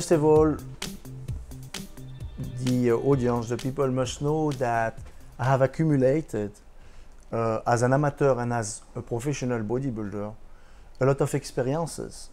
First of all, the uh, audience, the people must know that I have accumulated, uh, as an amateur and as a professional bodybuilder, a lot of experiences.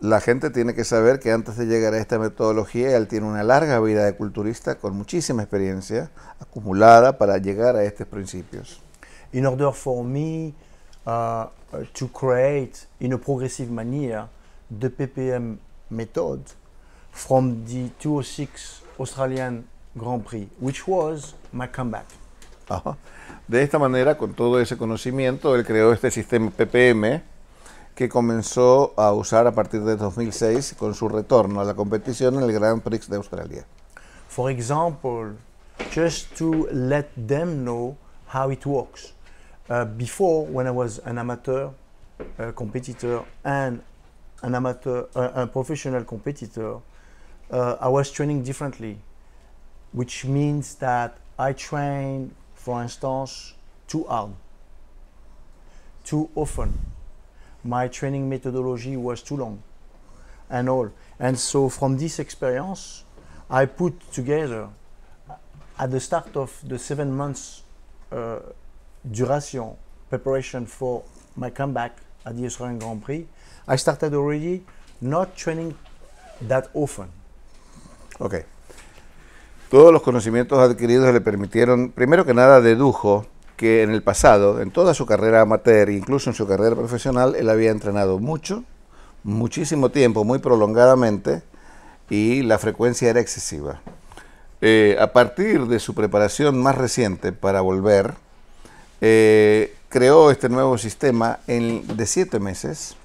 La gente tiene que saber que antes de llegar a esta metodología, él tiene una larga vida de culturista con muchísima experiencia acumulada para llegar a estos principios. In order for me uh, to create in a progressive manner the PPM method, from the 2006 Australian Grand Prix, which was my comeback. Ajá. De esta manera, con todo ese conocimiento, él creó este sistema PPM que comenzó a usar a partir de 2006 con su retorno a la competición en el Grand Prix de Australia. For example, just to let them know how it works. Uh, before, when I was an amateur uh, competitor and an amateur, uh, a professional competitor, uh, I was training differently, which means that I train, for instance, too hard, too often. My training methodology was too long and all. And so from this experience, I put together uh, at the start of the seven months uh, duration preparation for my comeback at the Australian Grand Prix, I started already not training that often. Ok. Todos los conocimientos adquiridos le permitieron, primero que nada, dedujo que en el pasado, en toda su carrera amateur, incluso en su carrera profesional, él había entrenado mucho, muchísimo tiempo, muy prolongadamente, y la frecuencia era excesiva. Eh, a partir de su preparación más reciente para volver, eh, creó este nuevo sistema en, de siete meses,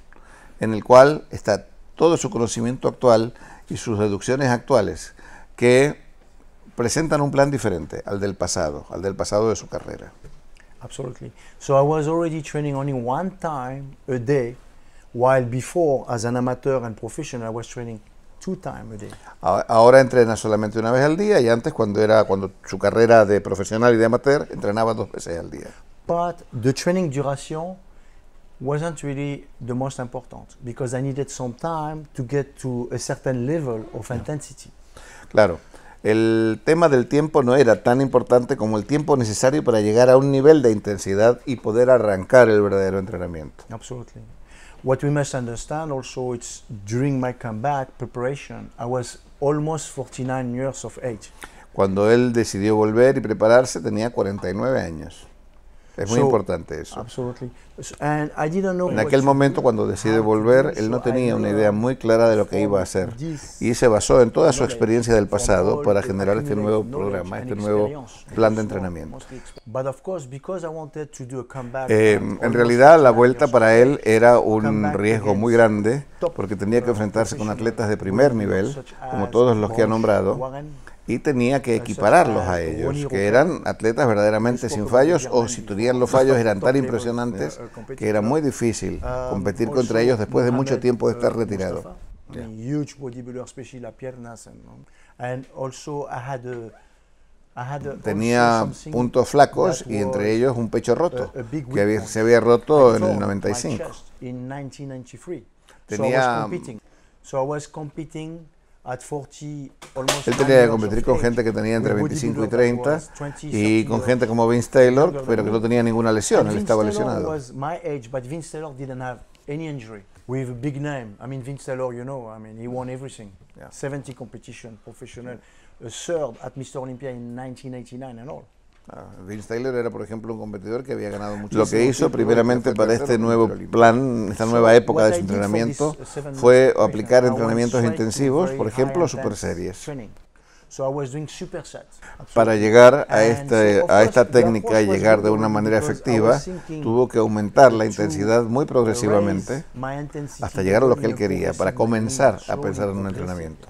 en el cual está todo su conocimiento actual y sus deducciones actuales que presentan un plan diferente al del pasado, al del pasado de su carrera. Absolutely. So I was already training only one time a day, while before, as an amateur and professional, I was training two times a day. Ahora entrena solamente una vez al día y antes cuando era cuando su carrera de profesional y de amateur entrenaba dos veces al día. But the training duration wasn't really the most important because I needed some time to get to a certain level of intensity. Claro, el tema del tiempo no era tan importante como el tiempo necesario para llegar a un nivel de intensidad y poder arrancar el verdadero entrenamiento. Absolutely. What we must understand also it's during my comeback preparation I was almost 49 years of age. Cuando él decidió volver y prepararse tenía 49 años. Es muy importante eso. en aquel momento, cuando decide volver, él no tenía una idea muy clara de lo que iba a hacer y se basó en toda su experiencia del pasado para generar este nuevo programa, este nuevo plan de entrenamiento. en realidad, la vuelta para él era un riesgo muy grande porque tenía que enfrentarse con atletas de primer nivel, como todos los que ha nombrado y tenía que equipararlos a ellos, que eran atletas verdaderamente sin fallos o si tenían los fallos eran tan impresionantes eh, que era muy difícil ah, competir contra ellos después de mucho tiempo de estar eh, retirado. tenía puntos flacos y entre ellos un pecho roto, que se había roto en el 95. Tenía él tenía que competir con gente que tenía entre 25 y 30 y con gente como Vince Taylor, pero que no tenía ninguna lesión, él estaba lesionado. With a big name, I mean Vince Taylor, you know, I mean he won everything, 70 competition, professional, a third at Mr. Olympia in 1989 and all. Ah, Vince Taylor era, por ejemplo, un competidor que había ganado mucho. Lo que hizo, primeramente, para este nuevo plan, esta nueva época de su entrenamiento, fue aplicar entrenamientos intensivos, por ejemplo, super series. Para llegar a, este, a esta técnica y llegar de una manera efectiva, tuvo que aumentar la intensidad muy progresivamente hasta llegar a lo que él quería, para comenzar a pensar en un entrenamiento.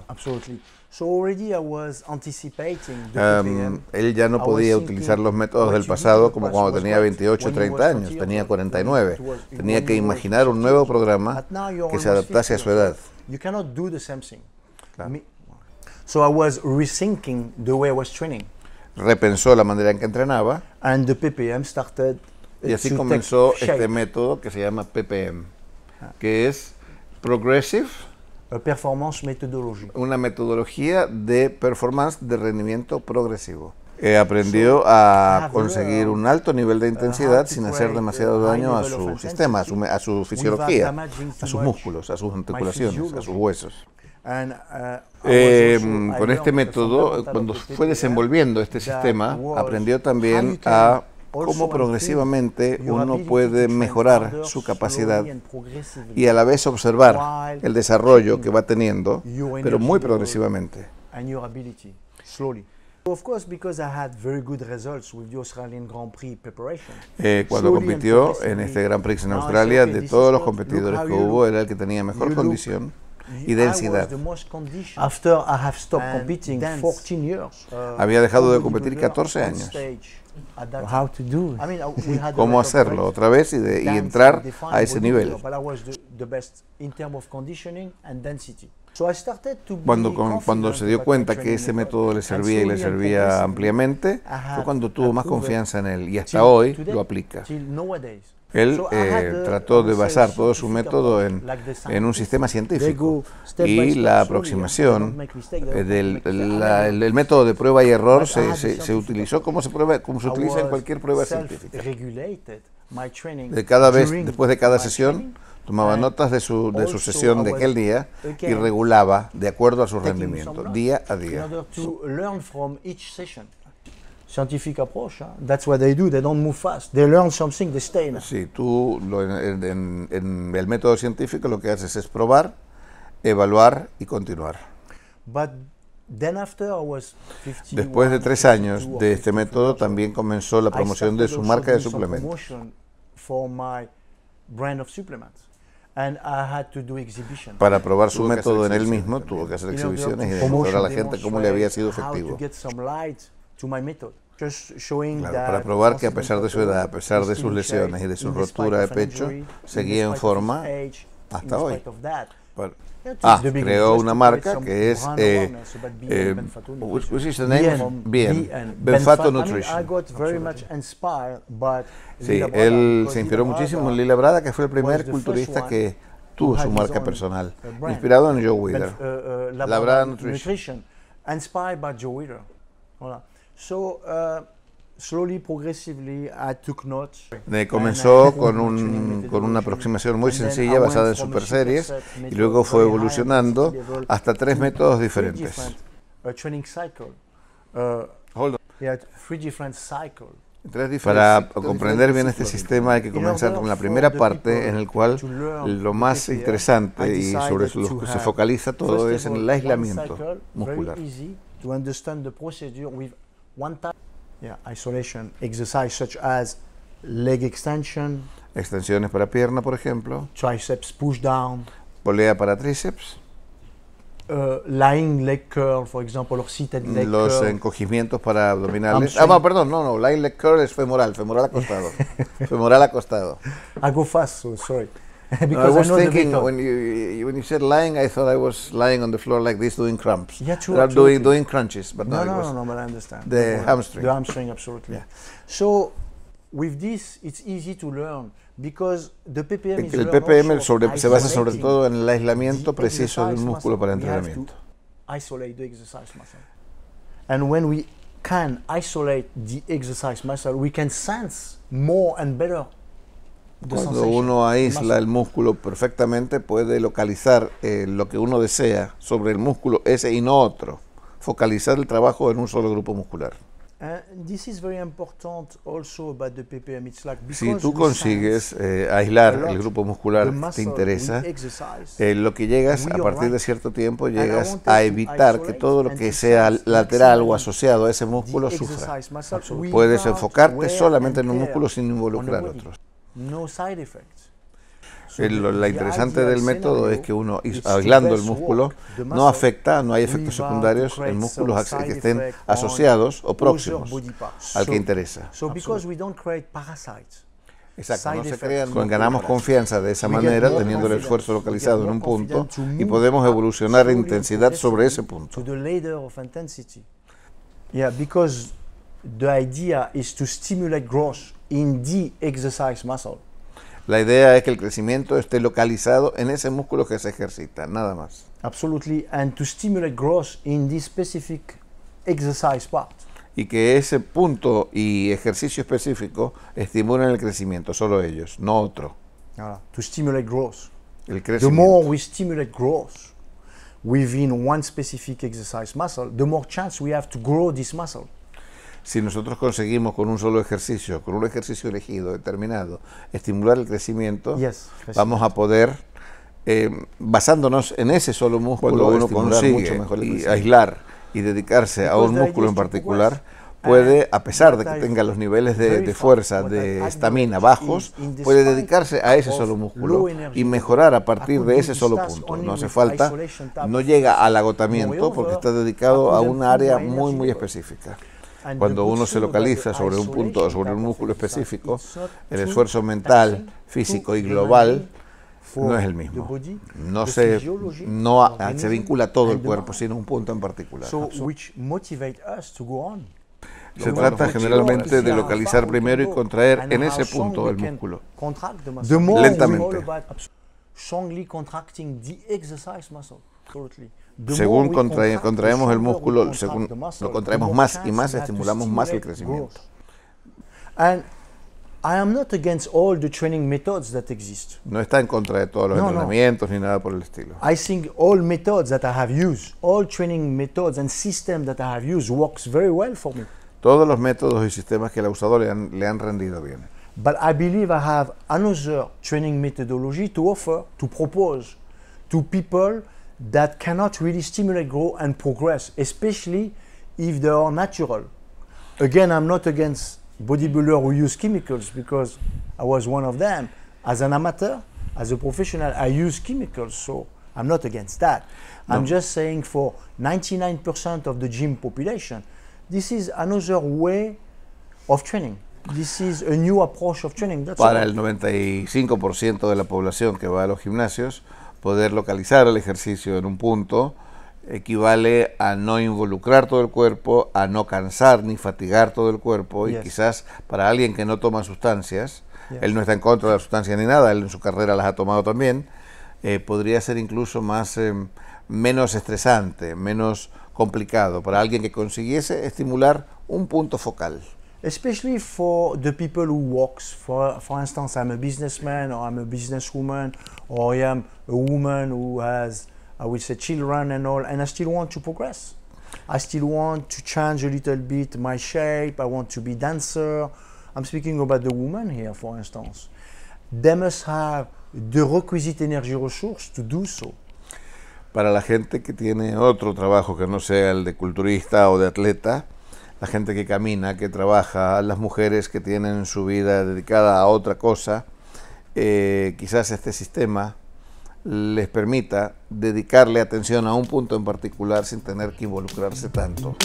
Em, él ya no podía utilizar los métodos del pasado como cuando tenía 28 o 30 años, tenía 49. Tenía que imaginar un nuevo programa que se adaptase a su edad. Repensó la manera en que entrenaba. Y así comenzó este método que se llama PPM, ah. que es Progressive eh, Una metodología de performance de rendimiento progresivo. He aprendió a ah, conseguir un alto nivel de intensidad sin hacer eh, demasiado daño a su sistema, a su, fisiología, a sus músculos, a sus articulaciones, a sus huesos. Uh, ah, eh, con este método, cuando fue desenvolviendo este sistema, aprendió también a cómo progresivamente uno puede mejorar su capacidad y a la vez observar el desarrollo que va teniendo, pero muy progresivamente. cuando compitió en este Grand Prix en Australia, de todos los competidores que hubo, era el que tenía mejor condición y densidad. Uh, Había dejado de competir 14 años. Uh, ¿Cómo hacerlo otra vez y, de, entrar a ese nivel? Cuando, cuando se dio cuenta que ese método le servía y le servía ampliamente, fue cuando tuvo más confianza en él y hasta hoy lo aplica. Él eh, trató de basar todo su método en, un sistema científico y la aproximación eh, del el, método de prueba y error se, utilizó como se, prueba, como se utiliza en cualquier prueba científica. De cada vez, después de cada sesión, tomaba notas de su, de su sesión de aquel día y regulaba de acuerdo a su rendimiento, día a día scientific approach. Sí, tú en, el método científico lo que haces es probar, evaluar y continuar. Después de tres años de este método también comenzó la promoción de su marca de suplementos. Para probar su método en él mismo, tuvo que hacer exhibiciones y demostrar a la gente cómo le había sido efectivo para probar que a pesar de su edad, a pesar de sus lesiones y de su rotura de pecho, seguía en forma hasta hoy. Ah, creó una marca que es eh, Bien, Benfato Nutrition. Sí, él se inspiró muchísimo en Lila Brada, que fue el primer culturista que tuvo su marca uh, personal, inspirado en Joe Weider. Uh, uh, Labrada Nutrition. Inspired by Joe Weider. So, uh, comenzó con, un, con, una aproximación muy sencilla basada en super series y luego fue evolucionando hasta tres métodos diferentes. Para comprender bien este sistema hay que comenzar con la primera parte en el cual lo más interesante y sobre lo que se focaliza todo es en el aislamiento muscular one time? Yeah, isolation exercise such as leg extension. Extensiones para pierna, por ejemplo. Triceps push down. Polea para tríceps. Uh, lying leg curl, for example, or seated leg Los encogimientos para abdominales. Ah, no, perdón, no, no, lying leg curl es femoral, femoral acostado. femoral acostado. I go fast, so sorry. because I was I thinking when you when you said lying, I thought I was lying on the floor like this doing cramps. Yeah, true. true. doing doing crunches, but no, no, no, no, But I understand the hamstring. The hamstring, absolutely. Yeah. So with this, it's easy to learn because the PPM is el PPM sobre, se basa sobre todo en el aislamiento preciso del músculo para el entrenamiento. Isolate the exercise muscle, and when we can isolate the exercise muscle, we can sense more and better Cuando uno aísla el músculo perfectamente puede localizar eh, lo que uno desea sobre el músculo ese y no otro, focalizar el trabajo en un solo grupo muscular. Uh, si tú consigues eh, aislar el grupo muscular que te interesa, eh, lo que llegas a partir de cierto tiempo llegas a evitar que todo lo que sea lateral o asociado a ese músculo sufra. Puedes enfocarte solamente en un músculo sin involucrar otros no side effects. la interesante del método es que uno, aislando el músculo, no afecta, no hay efectos secundarios en músculos que estén asociados o próximos al que interesa. Exacto, no se crean ganamos confianza de esa manera, teniendo el esfuerzo localizado en un punto, y podemos evolucionar intensidad sobre ese punto. Yeah, because the idea is to stimulate growth in the exercise muscle. La idea es que el crecimiento esté localizado en ese músculo que se ejercita, nada más. Absolutely, and to stimulate growth in this specific exercise part. Y que ese punto y ejercicio específico estimulen el crecimiento, solo ellos, no otro. Ahora, to stimulate growth. El crecimiento. The more we stimulate growth within one specific exercise muscle, the more chance we have to grow this muscle. Si nosotros conseguimos con un solo ejercicio, con un ejercicio elegido, determinado, estimular el crecimiento, vamos a poder, eh, basándonos en ese solo músculo, uno aislar y dedicarse a un músculo en particular, eh, puede, a pesar de que tenga los niveles de, de fuerza, pues, de estamina bajos, puede dedicarse a ese solo músculo y mejorar a partir de ese solo punto. No hace falta, no llega al agotamiento porque está dedicado a un área muy, muy específica. Cuando uno se localiza sobre un punto sobre un músculo específico, el esfuerzo mental, físico y global no es el mismo. No se, no, se vincula todo el cuerpo, sino un punto en particular. Se trata generalmente de localizar primero y contraer en ese punto el músculo, lentamente. Según contra, contraemos el músculo, según lo contraemos más y más, estimulamos más el crecimiento. No está en contra de todos los no, entrenamientos no. ni nada por el estilo. I think all methods that I have used, all training methods and system that I have used works very well for me. Todos los métodos y sistemas que el usador le han, le han rendido bien. But I believe I have another training methodology to offer, to propose to people that cannot really stimulate growth and progress, especially if they are natural. Again, I'm not against bodybuilders who use chemicals because I was one of them. As an amateur, as a professional, I use chemicals, so I'm not against that. No. I'm just saying for 99% of the gym population, this is another way of training. This is a new approach of training. That's Para el 95% de la población que va a los gimnasios, poder localizar el ejercicio en un punto equivale a no involucrar todo el cuerpo, a no cansar ni fatigar todo el cuerpo y quizás para alguien que no toma sustancias, él no está en contra de la sustancia ni nada, él en su carrera las ha tomado también, eh, podría ser incluso más em, menos estresante, menos complicado para alguien que consiguiese estimular un punto focal. especially for the people who works. For, for instance, I'm a businessman or I'm a businesswoman or I am a woman who has, I would say, children and all, and I still want to progress. I still want to change a little bit my shape. I want to be dancer. I'm speaking about the woman here, for instance. They must have the requisite energy resource to do so. Para la gente que tiene otro trabajo que no sea el de culturista o de atleta, la gente que camina, que trabaja, las mujeres que tienen su vida dedicada a otra cosa, eh, quizás este sistema les permita dedicarle atención a un punto en particular sin tener que involucrarse tanto.